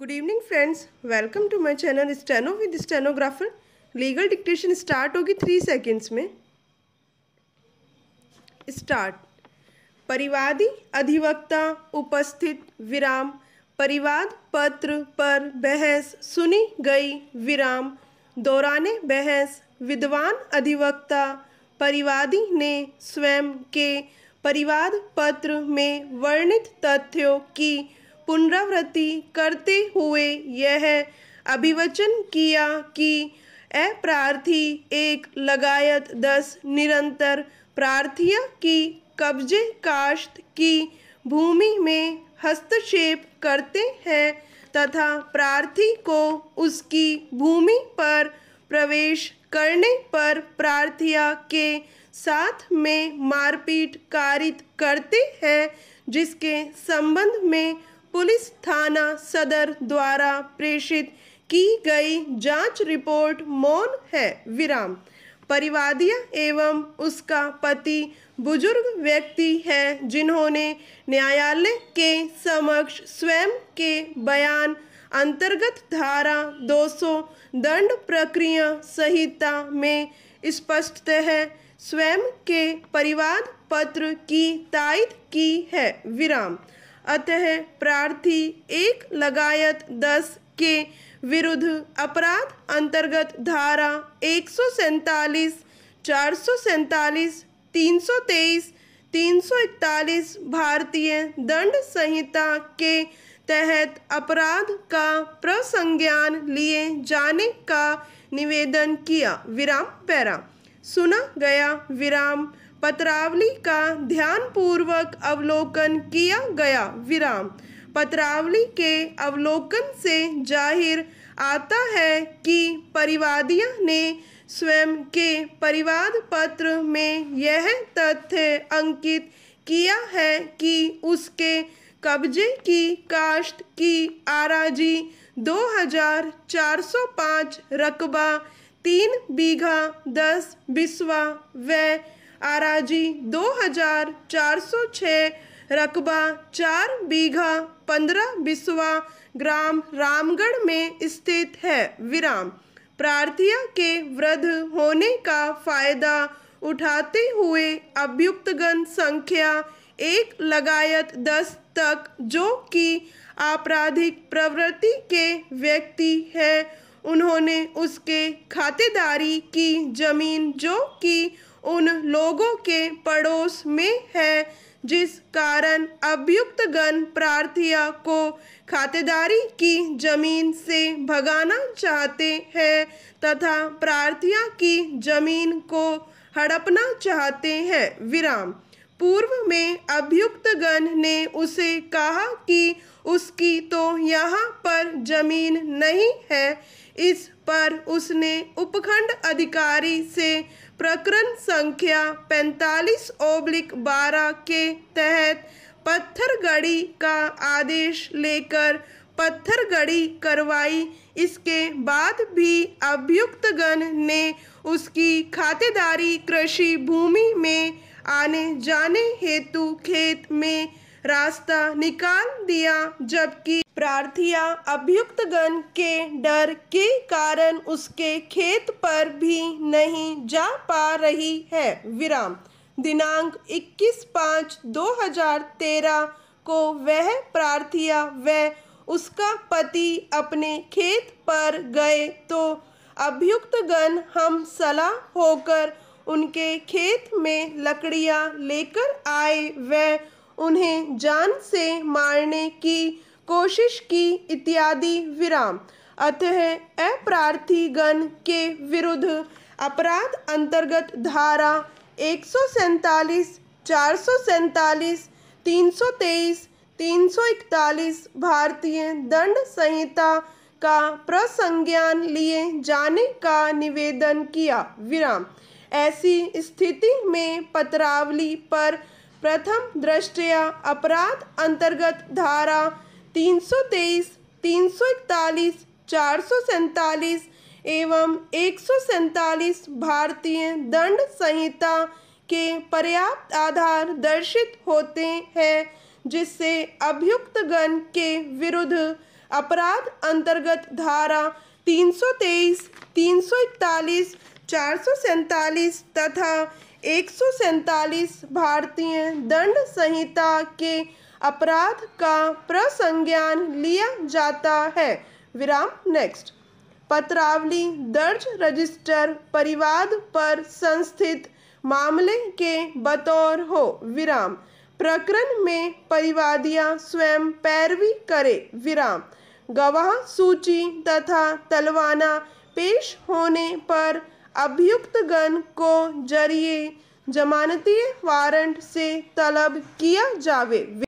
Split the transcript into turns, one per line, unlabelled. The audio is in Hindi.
good evening friends welcome to my channel steno with stenographer legal dictation start होगी थ्री सेकंड्स में स्टार्ट परिवादी अधिवक्ता उपस्थित विराम परिवाद पत्र पर बहस सुनी गई विराम दौरान बहस विद्वान अधिवक्ता परिवादी ने स्वयं के परिवाद पत्र में वर्णित तथ्यों की पुनरावृत्ति करते हुए यह अभिवचन किया कि अप्रार्थी एक लगायत दस निरंतर प्रार्थिया की कब्जे काश्त की भूमि में हस्तक्षेप करते हैं तथा प्रार्थी को उसकी भूमि पर प्रवेश करने पर प्रार्थिया के साथ में मारपीट कारित करते हैं जिसके संबंध में पुलिस थाना सदर द्वारा प्रेषित की गई जांच रिपोर्ट मौन है विराम परिवादिया एवं उसका पति बुजुर्ग व्यक्ति है जिन्होंने न्यायालय के समक्ष स्वयं के बयान अंतर्गत धारा 200 दंड प्रक्रिया संहिता में स्पष्टतः स्वयं के परिवाद पत्र की तायद की है विराम अतः प्रार्थी एक लगायत दस के विरुद्ध अपराध अंतर्गत धारा एक सौ सैंतालीस चार सौ सैंतालीस तीन सौ तेईस तीन सौ इकतालीस भारतीय दंड संहिता के तहत अपराध का प्रसंज्ञान लिए जाने का निवेदन किया विराम पैरा सुना गया विराम पत्रावली का ध्यानपूर्वक अवलोकन किया गया विराम पत्रावली के अवलोकन से जाहिर आता है कि परिवादियों ने स्वयं के परिवाद पत्र में यह तथ्य अंकित किया है कि उसके कब्जे की काश्त की आराजी 2405 रकबा तीन बीघा दस बिस्वा व आराजी 2406 रकबा चार बीघा पंद्रह बिस्वा ग्राम रामगढ़ में स्थित है विराम प्रार्थी के वृद्ध होने का फायदा उठाते हुए अभ्युक्तगण संख्या एक लगायत दस तक जो कि आपराधिक प्रवृत्ति के व्यक्ति है उन्होंने उसके खातेदारी की जमीन जो कि उन लोगों के पड़ोस में है जिस कारण अभियुक्त गण प्रार्थिया को खातेदारी की जमीन से भगाना चाहते हैं तथा प्रार्थिया की जमीन को हड़पना चाहते हैं विराम पूर्व में अभियुक्त गण ने उसे कहा कि उसकी तो यहाँ पर जमीन नहीं है इस पर उसने उपखंड अधिकारी से प्रकरण संख्या 45 ओब्लिक बारह के तहत पत्थरगढ़ी का आदेश लेकर पत्थरगढ़ी करवाई इसके बाद भी अभियुक्तगण ने उसकी खातेदारी कृषि भूमि में आने जाने हेतु खेत में रास्ता निकाल दिया जबकि प्रार्थिया अभियुक्तगण के डर के कारण उसके खेत पर भी नहीं जा पा रही है विराम दिनांक 21 पाँच 2013 को वह प्रार्थिया व उसका पति अपने खेत पर गए तो अभियुक्तगण हम सलाह होकर उनके खेत में लकड़ियां लेकर आए व उन्हें जान से मारने की कोशिश की इत्यादि विराम अतः अप्रार्थी गण के विरुद्ध अपराध अंतर्गत धारा एक सौ चार सौ तीन सौ तेईस तीन सौ इकतालीस भारतीय दंड संहिता का प्रसंज्ञान लिए जाने का निवेदन किया विराम ऐसी स्थिति में पत्रावली पर प्रथम दृष्टया अपराध अंतर्गत धारा तीन सौ तेईस तीन सौ इकतालीस चार सौ सैंतालीस एवं एक सौ सैंतालीस भारतीय दंड संहिता के पर्याप्त आधार दर्शित होते हैं जिससे अभियुक्तगण के विरुद्ध अपराध अंतर्गत धारा चार सौ सैतालीस तथा एक भारतीय दंड संहिता के अपराध का प्रसंज्ञान लिया जाता है विराम नेक्स्ट पत्रावली दर्ज रजिस्टर परिवाद पर संस्थित मामले के बतौर हो विराम प्रकरण में परिवादियां स्वयं पैरवी करे विराम गवाह सूची तथा तलवाना पेश होने पर अभियुक्तगण को जरिए जमानती वारंट से तलब किया जावे